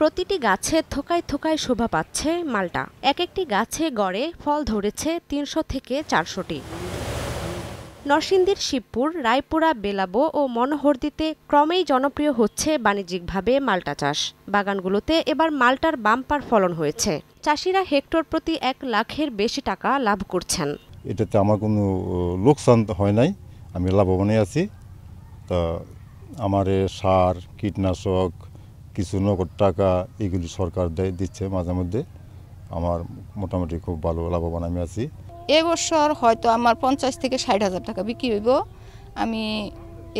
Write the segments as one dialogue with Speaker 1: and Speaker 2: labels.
Speaker 1: প্রতিটি গাছে থোকায় থোকায় শোভা পাচ্ছে মালটা এক একটি গাছে গড়ে ফল ধরেছে তিনশো থেকে চারশোটি নরসিংদীর শিবপুর রায়পুরা বেলাবো ও মনোহরদিতে ক্রমেই জনপ্রিয় হচ্ছে বাণিজ্যিকভাবে মালটা চাষ বাগানগুলোতে এবার মালটার বাম্পার ফলন হয়েছে চাষিরা হেক্টর প্রতি এক লাখের বেশি টাকা লাভ করছেন
Speaker 2: এটাতে আমার কোনো লোকসান হয় নাই আমি লাভবানে আছি তা আমার সার কীটনাশক কিছু নগদ টাকা এগুলি সরকার দেয় দিচ্ছে মাঝে মধ্যে আমার মোটামুটি খুব ভালো লাভবান আমি আছি
Speaker 1: এবছর হয়তো আমার পঞ্চাশ থেকে ষাট হাজার টাকা বিক্রি হইব আমি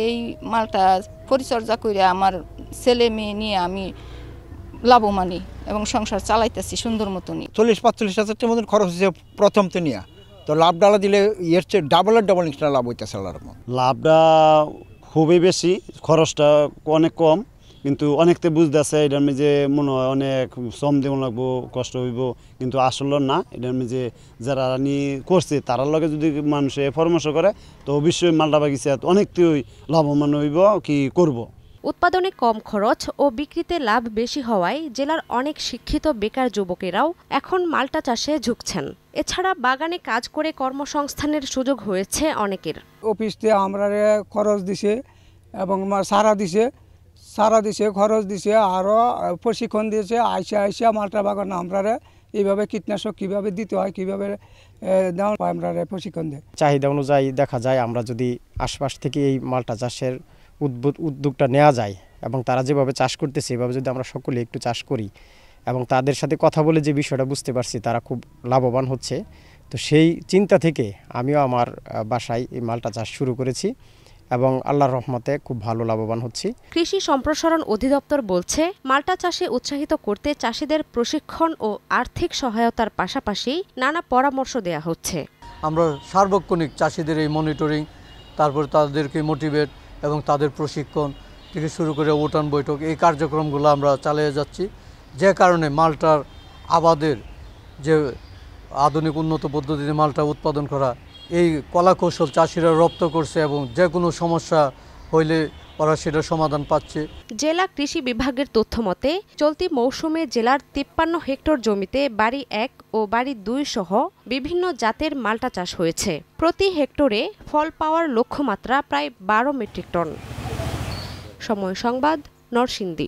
Speaker 1: এই মালটা পরিচর্যা করে আমার ছেলে মেয়ে নিয়ে আমি লাভবানি এবং সংসার চালাইতেছি সুন্দর মতনই
Speaker 3: চল্লিশ পাঁচচল্লিশ হাজারটার মতন খরচ হয়েছে প্রথম তো নিয়ে তো লাভ ডালা দিলে এর চেয়ে ডাবল আর ডাবল
Speaker 2: লাভ হইতেছে লাভটা খুবই বেশি খরচটা অনেক কম কিন্তু বুঝতে বুঝতেছে এটার যে মনে হয় অনেক শ্রম দেব লাগবো কষ্ট হইব কিন্তু আসলে না এটার যে যারা রানি করছে তারার লগে যদি মানুষে পরামর্শ করে তো অবশ্যই মালটা বাগিচা অনেকটাই লাভবান হইব কি করব।
Speaker 1: উৎপাদনে কম খরচ ও বিক্রিতে লাভ বেশি হওয়ায় জেলার অনেক শিক্ষিত বেকার যুবকেরাও এখন মালটা চাষে ঝুঁকছেন এছাড়া বাগানে কাজ করে কর্মসংস্থানের সুযোগ হয়েছে অনেকের
Speaker 4: অফিসে আমরা খরচ দিছে এবং সারা দিছে সারা দিছে খরচ দিছে আরও প্রশিক্ষণ দিয়েছে আইসা আইসা মালটা বাগান আমরারে এইভাবে কীটনাশক কীভাবে দিতে হয় কীভাবে দেওয়া হয় আমরা প্রশিক্ষণ দেয়
Speaker 3: চাহিদা অনুযায়ী দেখা যায় আমরা যদি আশপাশ থেকে এই মালটা চাষের উদ্ভুত উদ্যোগটা নেওয়া যায় এবং তারা যেভাবে চাষ করতেছে এভাবে যদি আমরা সকলে একটু চাষ করি এবং তাদের সাথে কথা বলে যে বিষয়টা বুঝতে পারছি তারা খুব লাভবান হচ্ছে তো সেই চিন্তা থেকে আমিও আমার বাসায় এই মালটা চাষ শুরু করেছি এবং আল্লাহর রহমতে খুব ভালো লাভবান হচ্ছি
Speaker 1: কৃষি সম্প্রসারণ অধিদপ্তর বলছে মাল্টা চাষে উৎসাহিত করতে চাষিদের প্রশিক্ষণ ও আর্থিক সহায়তার পাশাপাশি নানা পরামর্শ দেয়া হচ্ছে
Speaker 4: আমরা সার্বক্ষণিক চাষিদের এই মনিটরিং তারপর তাদেরকে মোটিভেট এবং তাদের প্রশিক্ষণ থেকে শুরু করে ওটান বৈঠক এই কার্যক্রমগুলো আমরা চালিয়ে যাচ্ছি যে কারণে মালটার আবাদের যে আধুনিক উন্নত পদ্ধতিতে মালটা উৎপাদন করা এই কলা কৌশল চাষিরা রপ্ত করছে এবং যে কোনো সমস্যা হইলে ওরা সেটা সমাধান পাচ্ছে
Speaker 1: জেলা কৃষি বিভাগের তথ্য মতে চলতি মৌসুমে জেলার তিপ্পান্ন হেক্টর জমিতে বাড়ি এক ও বাড়ি দুই সহ বিভিন্ন জাতের মাল্টা চাষ হয়েছে প্রতি হেক্টরে ফল পাওয়ার লক্ষ্যমাত্রা প্রায় বারো মেট্রিক টন সময় সংবাদ নরসিংদী